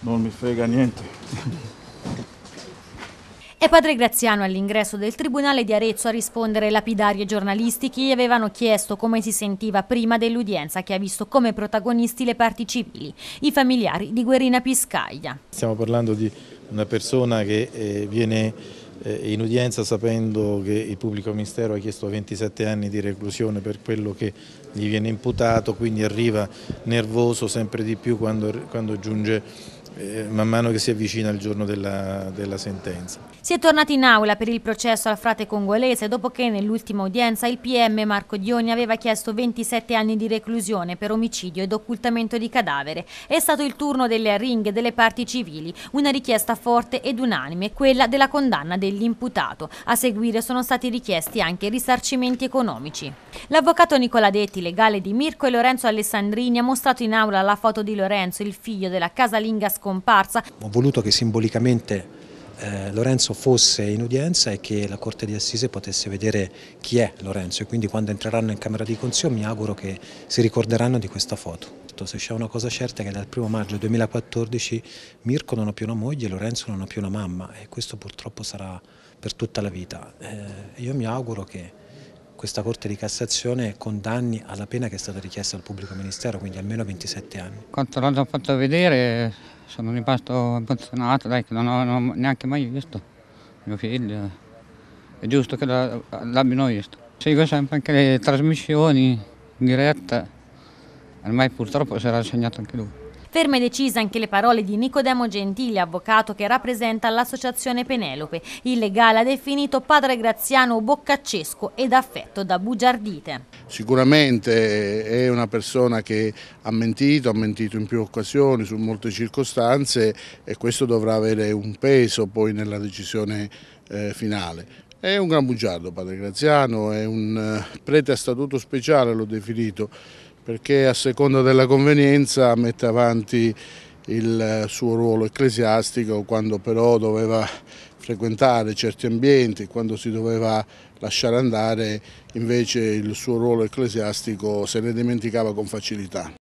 non mi frega niente. È padre Graziano all'ingresso del Tribunale di Arezzo a rispondere lapidari e giornalisti che gli avevano chiesto come si sentiva prima dell'udienza che ha visto come protagonisti le parti civili, i familiari di Guerina Piscaglia. Stiamo parlando di una persona che eh, viene eh, in udienza sapendo che il pubblico ministero ha chiesto 27 anni di reclusione per quello che gli viene imputato, quindi arriva nervoso sempre di più quando, quando giunge eh, man mano che si avvicina il giorno della, della, sentenza. Si è tornati in aula per il processo al frate congolese dopo che nell'ultima udienza il PM Marco Dioni aveva chiesto 27 anni di reclusione per omicidio ed occultamento di cadavere. È stato il turno delle ringhe delle parti civili, una richiesta forte ed unanime, quella della condanna dell'imputato. A seguire sono stati richiesti anche risarcimenti economici. L'avvocato Nicola Detti, legale di Mirko e Lorenzo Alessandrini, ha mostrato in aula la foto di Lorenzo, il figlio della casalinga scorsa comparsa. Ho voluto che simbolicamente eh, Lorenzo fosse in udienza e che la Corte di Assise potesse vedere chi è Lorenzo e quindi quando entreranno in Camera di Consiglio mi auguro che si ricorderanno di questa foto. Se c'è una cosa certa è che dal 1 maggio 2014 Mirko non ha più una moglie, e Lorenzo non ha più una mamma e questo purtroppo sarà per tutta la vita. Eh, io mi auguro che questa Corte di Cassazione condanni alla pena che è stata richiesta dal pubblico ministero, quindi almeno 27 anni. Quanto l'hanno fatto vedere sono rimasto emozionato, dai, che non ho, non ho neanche mai visto mio figlio. È giusto che l'abbiano visto. Seguo sempre anche le trasmissioni in diretta, ormai purtroppo si era assegnato anche lui. Ferme e decise anche le parole di Nicodemo Gentili, avvocato che rappresenta l'associazione Penelope. Il legale ha definito padre Graziano boccaccesco ed affetto da bugiardite. Sicuramente è una persona che ha mentito, ha mentito in più occasioni, su molte circostanze e questo dovrà avere un peso poi nella decisione eh, finale. È un gran bugiardo padre Graziano, è un eh, prete a statuto speciale, l'ho definito, perché a seconda della convenienza mette avanti il eh, suo ruolo ecclesiastico quando però doveva frequentare certi ambienti, quando si doveva lasciare andare invece il suo ruolo ecclesiastico se ne dimenticava con facilità.